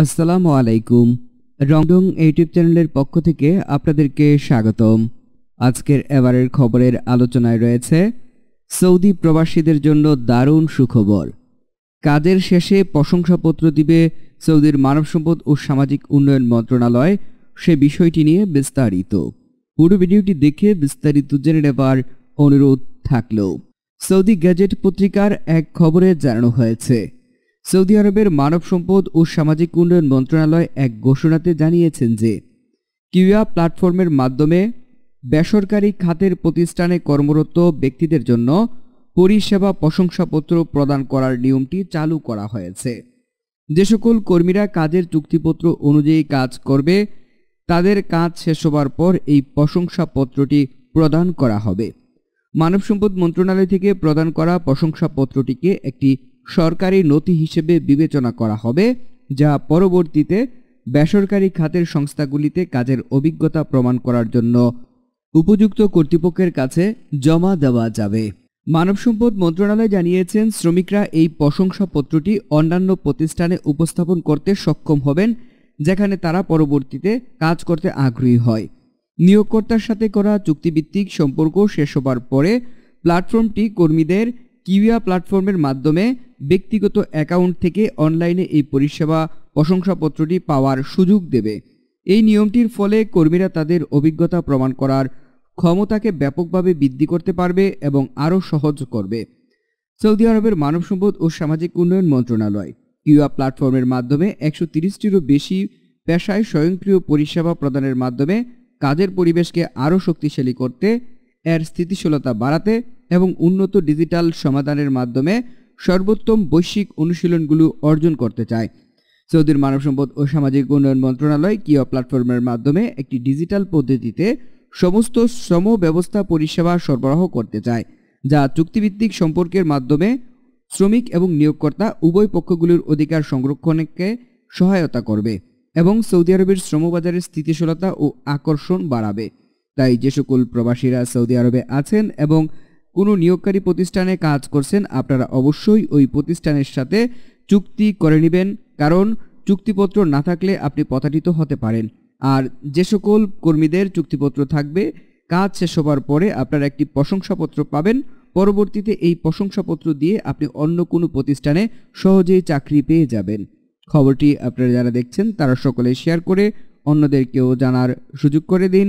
আসসালামু আলাইকুম রংডং ইউটিউব চ্যানেলের পক্ষ থেকে আপনাদেরকে স্বাগতম আজকের এবারের খবরের আলোচনায় রয়েছে সৌদি প্রবাসীদের জন্য দারুণ সুখবর কাজের শেষে প্রশংসাপত্র দিবে সৌদির মানব সম্পদ ও সামাজিক উন্নয়ন মন্ত্রণালয় সে বিষয়টি নিয়ে বিস্তারিত পুরো ভিডিওটি দেখে বিস্তারিত জেনে নেবার অনুরোধ থাকলেও সৌদি গ্যাজেট পত্রিকার এক খবরে জানানো হয়েছে সৌদি আরবের মানব সম্পদ ও সামাজিক উন্নয়ন মন্ত্রণালয় এক ঘোষণাতে জানিয়েছেন যে কিউয়া প্ল্যাটফর্মের মাধ্যমে বেসরকারি খাতের প্রতিষ্ঠানে কর্মরত ব্যক্তিদের জন্য পরিষেবা প্রশংসাপত্র প্রদান করার নিয়মটি চালু করা হয়েছে যে সকল কর্মীরা কাজের চুক্তিপত্র অনুযায়ী কাজ করবে তাদের কাজ শেষ হবার পর এই প্রশংসাপত্রটি প্রদান করা হবে মানব সম্পদ মন্ত্রণালয় থেকে প্রদান করা প্রশংসাপত্রটিকে একটি সরকারি নথি হিসেবে বিবেচনা করা হবে যা পরবর্তীতে বেসরকারি খাতের সংস্থাগুলিতে কাজের অভিজ্ঞতা প্রমাণ করার জন্য উপযুক্ত কর্তৃপক্ষের কাছে জমা দেওয়া যাবে মানব সম্পদ মন্ত্রণালয় জানিয়েছেন শ্রমিকরা এই প্রশংসাপত্রটি অন্যান্য প্রতিষ্ঠানে উপস্থাপন করতে সক্ষম হবেন যেখানে তারা পরবর্তীতে কাজ করতে আগ্রহী হয় নিয়োগকর্তার সাথে করা চুক্তিভিত্তিক সম্পর্ক শেষ হবার পরে প্ল্যাটফর্মটি কর্মীদের কিউয়া প্ল্যাটফর্মের মাধ্যমে ব্যক্তিগত অ্যাকাউন্ট থেকে অনলাইনে এই পরিষেবা প্রশংসাপত্রটি পাওয়ার সুযোগ দেবে এই নিয়মটির ফলে কর্মীরা তাদের অভিজ্ঞতা প্রমাণ করার ক্ষমতাকে ব্যাপকভাবে বৃদ্ধি করতে পারবে এবং আরও সহজ করবে সৌদি আরবের মানব সম্পদ ও সামাজিক উন্নয়ন মন্ত্রণালয় কিউয়া প্ল্যাটফর্মের মাধ্যমে একশো তিরিশটিরও বেশি পেশায় স্বয়ংক্রিয় পরিষেবা প্রদানের মাধ্যমে কাজের পরিবেশকে আরও শক্তিশালী করতে এর স্থিতিশীলতা বাড়াতে এবং উন্নত ডিজিটাল সমাধানের মাধ্যমে সর্বোত্তম বৈশ্বিক অনুশীলনগুলো অর্জন করতে চায় সৌদির মানব সম্পদ ও সামাজিক উন্নয়ন মন্ত্রণালয় কিয়া প্ল্যাটফর্মের মাধ্যমে একটি ডিজিটাল পদ্ধতিতে সমস্ত শ্রম ব্যবস্থা পরিষেবা সরবরাহ করতে চায় যা চুক্তিভিত্তিক সম্পর্কের মাধ্যমে শ্রমিক এবং নিয়োগকর্তা উভয় পক্ষগুলির অধিকার সংরক্ষণকে সহায়তা করবে এবং সৌদি আরবের শ্রমবাজারের স্থিতিশীলতা ও আকর্ষণ বাড়াবে তাই যে সকল প্রবাসীরা সৌদি আরবে আছেন এবং কোনো নিয়োগকারী প্রতিষ্ঠানে কাজ করছেন আপনারা অবশ্যই ওই প্রতিষ্ঠানের সাথে চুক্তি করে নেবেন কারণ চুক্তিপত্র না থাকলে আপনি প্রতারিত হতে পারেন আর যে সকল কর্মীদের চুক্তিপত্র থাকবে কাজ শেষ হবার পরে আপনারা একটি প্রশংসাপত্র পাবেন পরবর্তীতে এই প্রশংসাপত্র দিয়ে আপনি অন্য কোনো প্রতিষ্ঠানে সহজেই চাকরি পেয়ে যাবেন খবরটি আপনারা যারা দেখছেন তারা সকলে শেয়ার করে অন্যদেরকেও জানার সুযোগ করে দিন